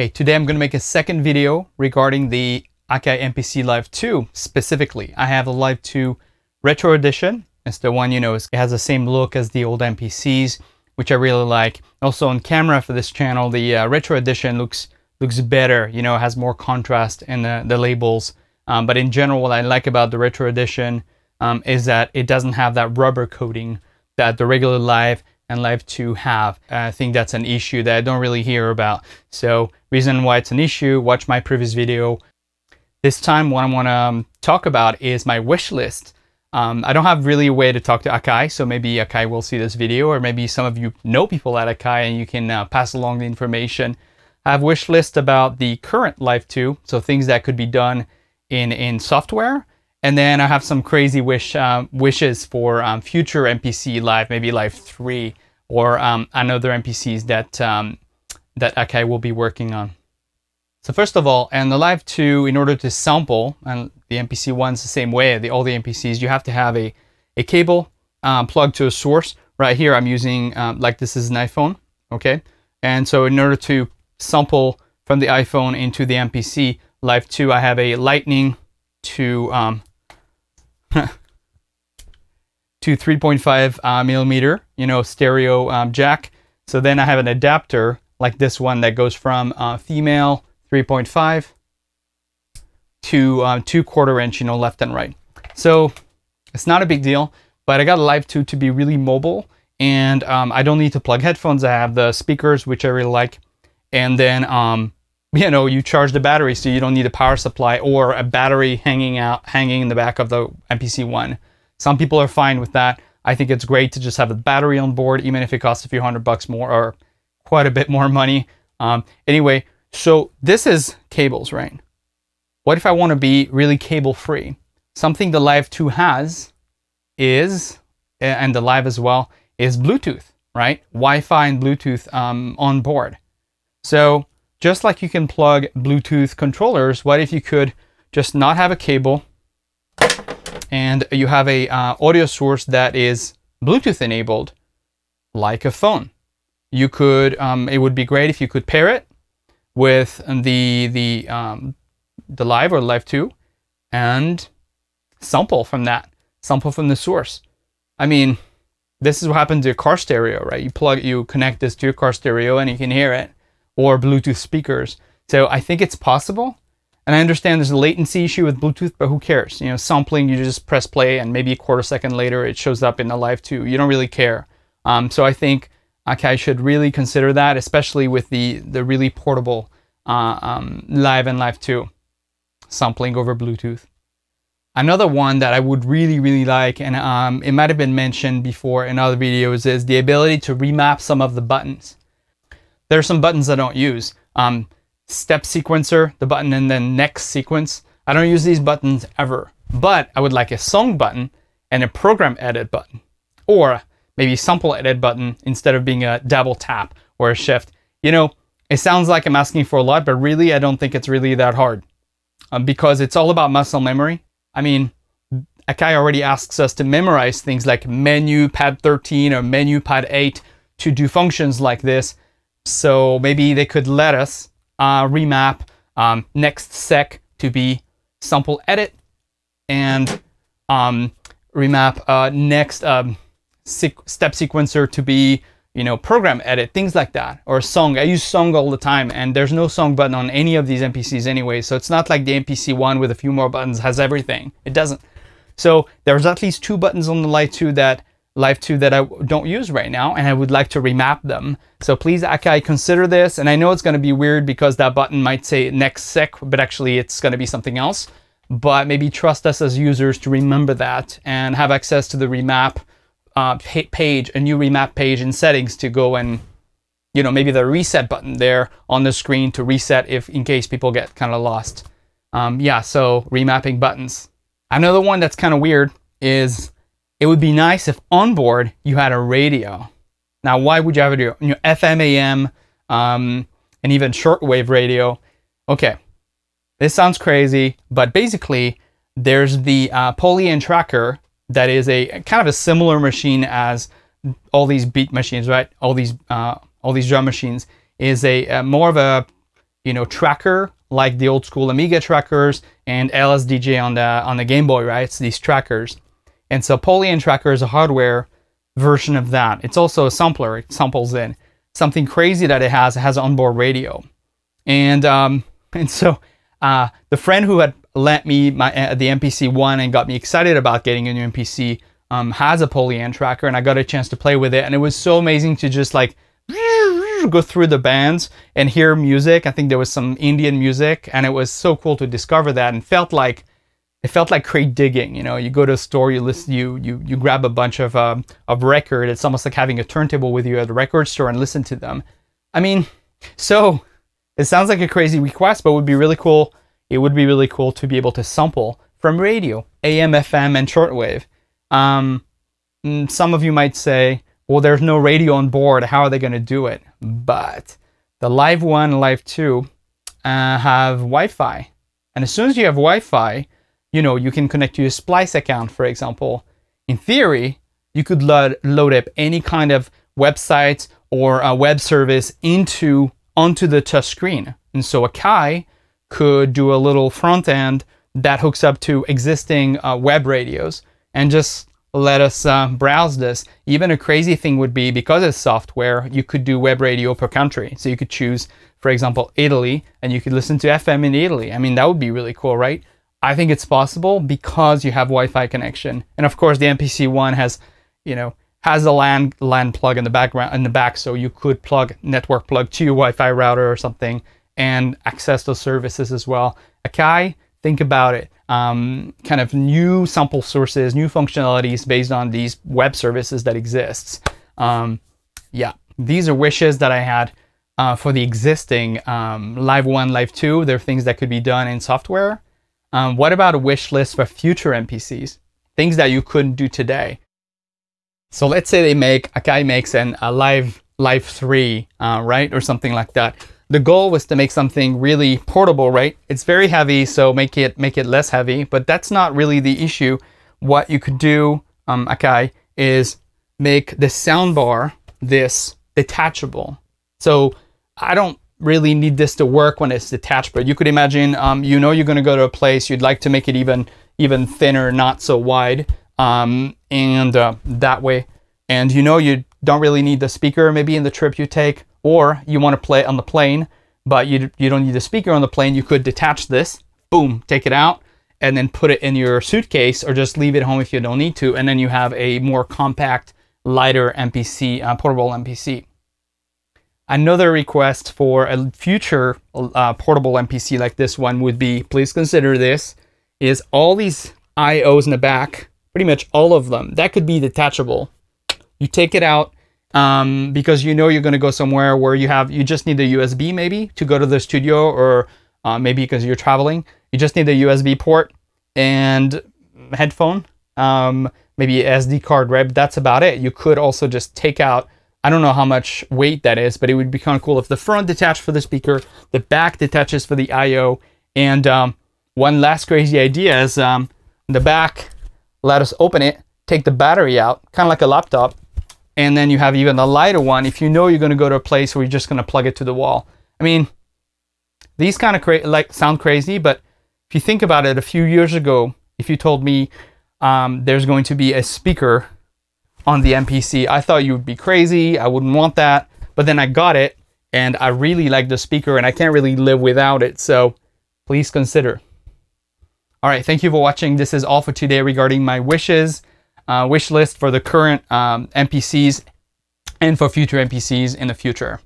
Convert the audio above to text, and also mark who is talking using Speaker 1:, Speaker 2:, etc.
Speaker 1: Hey, today I'm going to make a second video regarding the Akai MPC Live 2 specifically. I have the Live 2 Retro Edition. It's the one, you know, it has the same look as the old MPCs, which I really like. Also on camera for this channel, the uh, Retro Edition looks looks better, you know, has more contrast in the, the labels. Um, but in general, what I like about the Retro Edition um, is that it doesn't have that rubber coating that the regular Live and life to have. I think that's an issue that I don't really hear about. So reason why it's an issue, watch my previous video. This time what I want to um, talk about is my wish list. Um, I don't have really a way to talk to Akai, so maybe Akai will see this video or maybe some of you know people at Akai and you can uh, pass along the information. I have wish list about the current Life too. so things that could be done in, in software and then I have some crazy wish um, wishes for um, future NPC live, maybe live three or um, another NPCs that um, that Akai will be working on. So first of all, and the live two, in order to sample, and the NPC one's the same way, the, all the NPCs, you have to have a, a cable um, plugged to a source. Right here, I'm using, um, like this is an iPhone, okay? And so in order to sample from the iPhone into the NPC, live two, I have a lightning to um, to 3.5 uh, millimeter, you know, stereo um, jack. So then I have an adapter like this one that goes from uh, female 3.5 to um, two quarter inch, you know, left and right. So it's not a big deal, but I got Live 2 to be really mobile and um, I don't need to plug headphones. I have the speakers, which I really like. And then um, you know, you charge the battery so you don't need a power supply or a battery hanging out, hanging in the back of the MPC-1. Some people are fine with that. I think it's great to just have a battery on board, even if it costs a few hundred bucks more or quite a bit more money. Um, anyway, so this is cables, right? What if I want to be really cable free? Something the Live 2 has is, and the Live as well, is Bluetooth, right? Wi-Fi and Bluetooth um, on board. So just like you can plug Bluetooth controllers, what if you could just not have a cable and you have a uh, audio source that is Bluetooth enabled, like a phone. You could, um, it would be great if you could pair it with the, the, um, the Live or Live 2 and sample from that, sample from the source. I mean, this is what happens to your car stereo, right? You plug, you connect this to your car stereo and you can hear it or Bluetooth speakers. So I think it's possible. And I understand there's a latency issue with Bluetooth, but who cares? You know, sampling, you just press play and maybe a quarter second later it shows up in the live too. You don't really care. Um, so I think Akai should really consider that, especially with the, the really portable uh, um, live and live too sampling over Bluetooth. Another one that I would really, really like, and um, it might have been mentioned before in other videos, is the ability to remap some of the buttons. There are some buttons I don't use. Um, step sequencer, the button, and then next sequence. I don't use these buttons ever, but I would like a song button and a program edit button, or maybe sample edit button instead of being a double tap or a shift. You know, it sounds like I'm asking for a lot, but really, I don't think it's really that hard um, because it's all about muscle memory. I mean, Akai already asks us to memorize things like menu pad 13 or menu pad 8 to do functions like this. So maybe they could let us uh, remap um, next sec to be sample edit and um, remap uh, next um, step sequencer to be you know program edit things like that or song i use song all the time and there's no song button on any of these npcs anyway so it's not like the npc one with a few more buttons has everything it doesn't so there's at least two buttons on the light 2 that Live 2 that I don't use right now and I would like to remap them. So please Akai consider this and I know it's going to be weird because that button might say next sec but actually it's going to be something else. But maybe trust us as users to remember that and have access to the remap uh, page, a new remap page in settings to go and you know maybe the reset button there on the screen to reset if in case people get kind of lost. Um, yeah, so remapping buttons. Another one that's kind of weird is it would be nice if on board you had a radio. Now, why would you have a radio? You know, FM, AM, um, and even shortwave radio. Okay, this sounds crazy, but basically there's the uh, tracker that is a kind of a similar machine as all these beat machines, right? All these uh, all these drum machines is a, a uh, more of a you know tracker like the old school Amiga trackers and LSDJ on the on the Game Boy, right? It's these trackers. And so Polyand Tracker is a hardware version of that. It's also a sampler. It samples in something crazy that it has. It has onboard radio, and um, and so uh, the friend who had lent me my uh, the MPC one and got me excited about getting a new MPC um, has a Polyand Tracker, and I got a chance to play with it, and it was so amazing to just like go through the bands and hear music. I think there was some Indian music, and it was so cool to discover that and felt like it felt like crate digging. You know, you go to a store, you you you you grab a bunch of um, of record. It's almost like having a turntable with you at a record store and listen to them. I mean, so it sounds like a crazy request, but would be really cool. It would be really cool to be able to sample from radio, AM, FM, and shortwave. Um, mm, some of you might say, well, there's no radio on board. How are they going to do it? But the Live 1, Live 2 uh, have Wi Fi. And as soon as you have Wi Fi, you know, you can connect to your Splice account, for example. In theory, you could load, load up any kind of website or a web service into onto the touch screen, And so Akai could do a little front end that hooks up to existing uh, web radios and just let us uh, browse this. Even a crazy thing would be because it's software, you could do web radio per country. So you could choose, for example, Italy, and you could listen to FM in Italy. I mean, that would be really cool, right? I think it's possible because you have Wi-Fi connection. And of course, the MPC-1 has, you know, has a LAN LAN plug in the background in the back, so you could plug network plug to your Wi-Fi router or something and access those services as well. Akai, think about it. Um, kind of new sample sources, new functionalities based on these web services that exists. Um, yeah, these are wishes that I had uh, for the existing um, Live 1, Live 2. There are things that could be done in software um, what about a wish list for future NPCs? Things that you couldn't do today. So let's say they make a guy makes an a live live three, uh, right, or something like that. The goal was to make something really portable, right? It's very heavy, so make it make it less heavy. But that's not really the issue. What you could do, um, Akai, is make the soundbar this detachable. So I don't really need this to work when it's detached, but you could imagine, um, you know, you're going to go to a place you'd like to make it even, even thinner, not so wide. Um, and uh, that way, and you know, you don't really need the speaker maybe in the trip you take, or you want to play on the plane, but you, you don't need the speaker on the plane. You could detach this, boom, take it out and then put it in your suitcase or just leave it home if you don't need to. And then you have a more compact, lighter MPC, uh, portable MPC. Another request for a future uh, portable MPC like this one would be, please consider this, is all these IOs in the back, pretty much all of them, that could be detachable. You take it out um, because you know you're going to go somewhere where you have, you just need a USB maybe to go to the studio or uh, maybe because you're traveling. You just need a USB port and headphone, um, maybe SD card, right? But that's about it. You could also just take out I don't know how much weight that is, but it would be kind of cool if the front detached for the speaker, the back detaches for the I.O. And um, one last crazy idea is um, the back, let us open it, take the battery out, kind of like a laptop. And then you have even a lighter one if you know you're going to go to a place where you're just going to plug it to the wall. I mean, these kind of cra- like sound crazy, but if you think about it, a few years ago, if you told me um, there's going to be a speaker on the MPC. I thought you would be crazy. I wouldn't want that. But then I got it and I really like the speaker and I can't really live without it. So please consider. All right. Thank you for watching. This is all for today regarding my wishes, uh, wish list for the current um, MPCs and for future MPCs in the future.